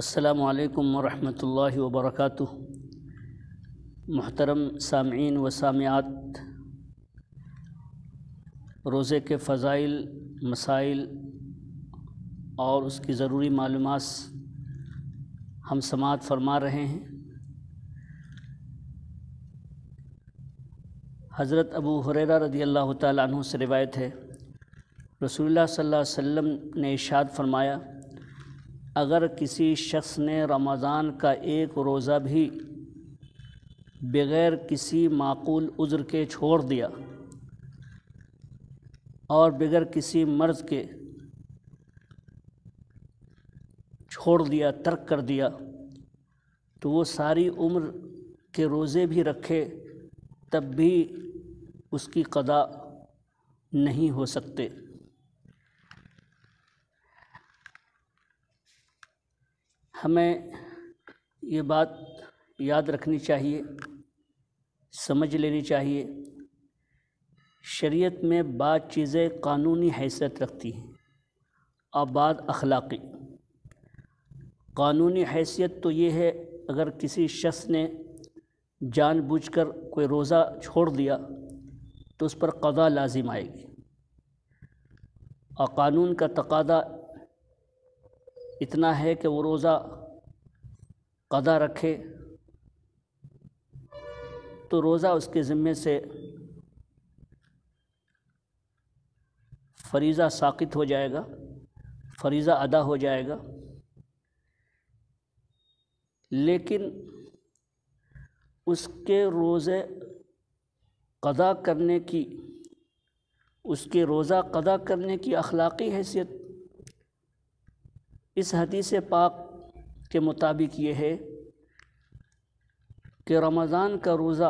अल्लाम वरहमल वर्क महतरम सामीन व सामियात रोज़े के फ़ाइल मसाइल और उसकी ज़रूरी मालूम हम समात फरमा रहे हैं हज़रत अबू हुररा रदी अल्लाह तु से रिवायत है रसूल सल्लल्लाहु अलैहि वसल्लम ने इशाद फरमाया अगर किसी शख्स ने रमज़ान का एक रोज़ा भी बग़ैर किसी माकूल उज़र के छोड़ दिया और बग़ैर किसी मर्ज़ के छोड़ दिया तर्क कर दिया तो वो सारी उम्र के रोज़े भी रखे तब भी उसकी कदा नहीं हो सकते हमें ये बात याद रखनी चाहिए समझ लेनी चाहिए शरीयत में बात चीज़ें कानूनी हैसियत रखती हैं और बाद अखलाक़ी कानूनी हैसियत तो ये है अगर किसी शख्स ने जानबूझकर कोई रोज़ा छोड़ दिया तो उस पर कदा लाजिम आएगी और कानून का तकादा इतना है कि वो रोज़ा कदा रखे तो रोज़ा उसके ज़िम्मे से फरीज़ा साकित हो जाएगा फरीज़ा अदा हो जाएगा लेकिन उसके रोज़े कदा करने की उसके रोज़ा कदा करने की अखलाक़ी हैसियत इस हदीस पाक के मुताबिक ये है कि रमज़ान का रोज़ा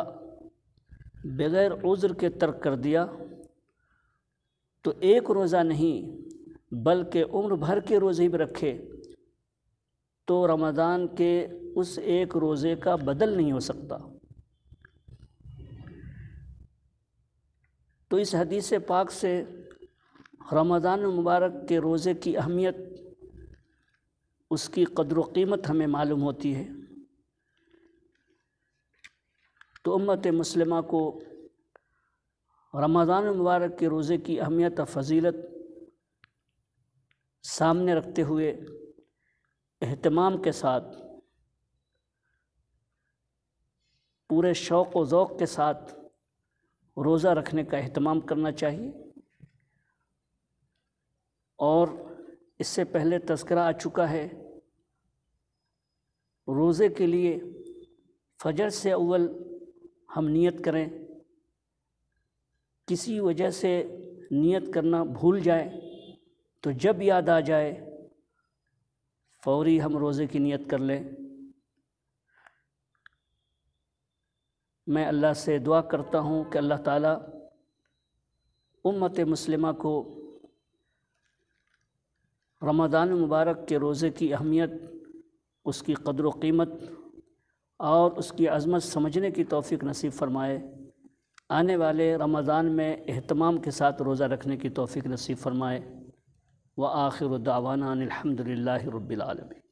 बग़ैर उज़्र के तर्क कर दिया तो एक रोज़ा नहीं बल्कि उम्र भर के रोज़े भी रखे तो रमज़ान के उस एक रोज़े का बदल नहीं हो सकता तो इस हदीस पाक से रमज़ान मुबारक के रोज़े की अहमियत उसकी कदर कीमत हमें मालूम होती है तो उम्मत मुस्लिमा को रमज़ान मुबारक के रोज़े की अहमियत और फजीलत सामने रखते हुए अहतमाम के साथ पूरे शौक़ व ओक़ के साथ रोज़ा रखने का अहतमाम करना चाहिए और इससे पहले तस्करा आ चुका है रोज़े के लिए फजर से अव्वल हम नियत करें किसी वजह से नियत करना भूल जाए तो जब याद आ जाए फौरी हम रोज़े की नियत कर लें मैं अल्लाह से दुआ करता हूँ कि अल्लाह ताला उम्मत मुसलिमा को रमदान मुबारक के रोज़े की अहमियत उसकी कदर कीमत और उसकी अज़मत समझने की तौफीक नसीब फरमाए आने वाले रमज़ान में अहतमाम के साथ रोज़ा रखने की तौफीक नसीब फरमाए व आखिर दावाना अलहमदिल्ला रबालमी